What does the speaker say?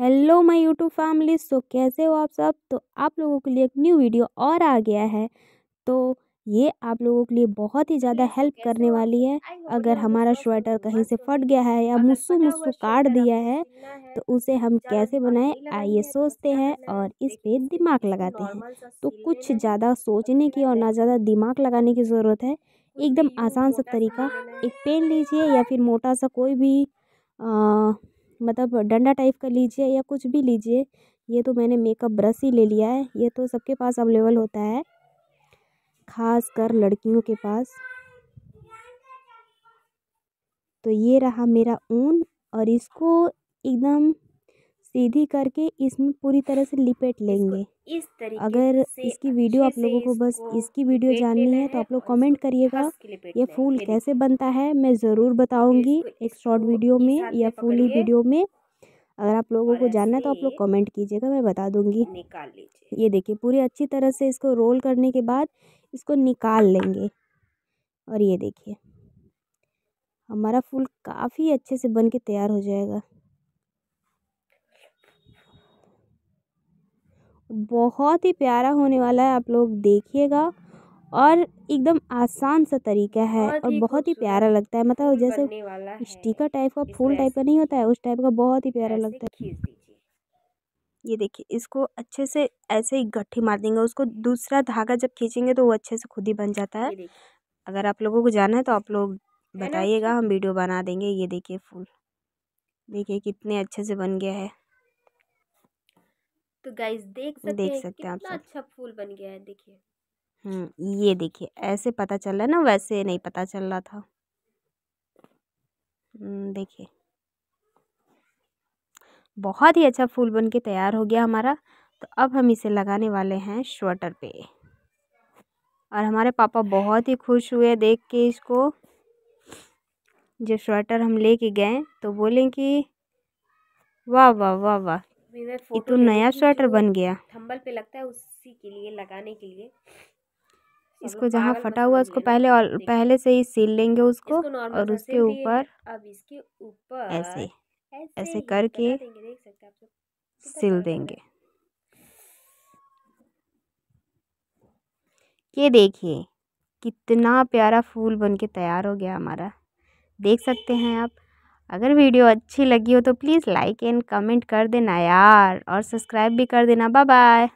Hello my YouTube family so कैसे हो आप सब तो आप लोगों के लिए एक न्यू वीडियो और आ गया है तो ये आप लोगों के लिए बहुत ही ज़्यादा हेल्प करने वाली है अगर हमारा स्वेटर कहीं से फट गया है या मुस्सू मुस्सू काट दिया है तो उसे हम तो कैसे बनाएं आइए तो सोचते हैं और इस पे तो दिमाग लगाते हैं तो कुछ ज़्यादा सोचने की और ना ज़्यादा दिमाग लगाने की ज़रूरत है एकदम आसान सा तरीका एक पेन लीजिए या हाँ। फिर मोटा सा कोई भी आ, मतलब डंडा टाइप का लीजिए या कुछ भी लीजिए ये तो मैंने मेकअप ब्रश ही ले लिया है ये तो सबके पास अवेलेबल होता है ख़ास कर लड़कियों के पास तो ये रहा मेरा ऊन और इसको एकदम सीधी करके इसमें पूरी तरह से लिपेट लेंगे इस तरीके अगर इसकी वीडियो आप लोगों को बस इसकी वीडियो जाननी है तो आप लोग कमेंट करिएगा ये फूल कैसे बनता है मैं ज़रूर बताऊंगी एक शॉर्ट वीडियो में या फूल ही वीडियो में अगर आप लोगों को जानना है तो आप लोग कमेंट कीजिएगा मैं बता दूंगी निकाल लीजिए ये देखिए पूरी अच्छी तरह से इसको रोल करने के बाद इसको निकाल लेंगे और ये देखिए हमारा फूल काफ़ी अच्छे से बन के तैयार हो जाएगा बहुत ही प्यारा होने वाला है आप लोग देखिएगा और एकदम आसान सा तरीका है और बहुत ही प्यारा लगता है मतलब जैसे स्टीकर टाइप का फूल टाइप का नहीं होता है उस टाइप का बहुत ही प्यारा लगता है ये देखिए इसको अच्छे से ऐसे ही गट्ठी मार देंगे उसको दूसरा धागा जब खींचेंगे तो वो अच्छे से खुद ही बन जाता है अगर आप लोगों को जाना है तो आप लोग बताइएगा हम वीडियो बना देंगे ये देखिए फूल देखिए कितने अच्छे से बन गया है तो गाइस देख सकते देख हैं सकते हैं कितना अच्छा फूल बन गया है देखिए हम्म ये देखिए ऐसे पता चल रहा है ना वैसे नहीं पता चल रहा था हम्म, देखिए बहुत ही अच्छा फूल बन के तैयार हो गया हमारा तो अब हम इसे लगाने वाले हैं स्वेटर पे और हमारे पापा बहुत ही खुश हुए देख के इसको जो स्वेटर हम लेके गए तो बोलें कि वाह वाह वाह वाह ये तो नया स्वेटर बन गया थंबल पे लगता है उसी के लिए लगाने के लिए इसको जहाँ फटा हुआ उसको पहले और पहले से ही सील लेंगे उसको और उसके ऊपर अब इसके ऊपर ऐसे ऐसे करके सिल देंगे ये देखिए कितना प्यारा फूल बनके तैयार हो गया हमारा देख सकते हैं आप अगर वीडियो अच्छी लगी हो तो प्लीज़ लाइक एंड कमेंट कर देना यार और सब्सक्राइब भी कर देना बाय बाय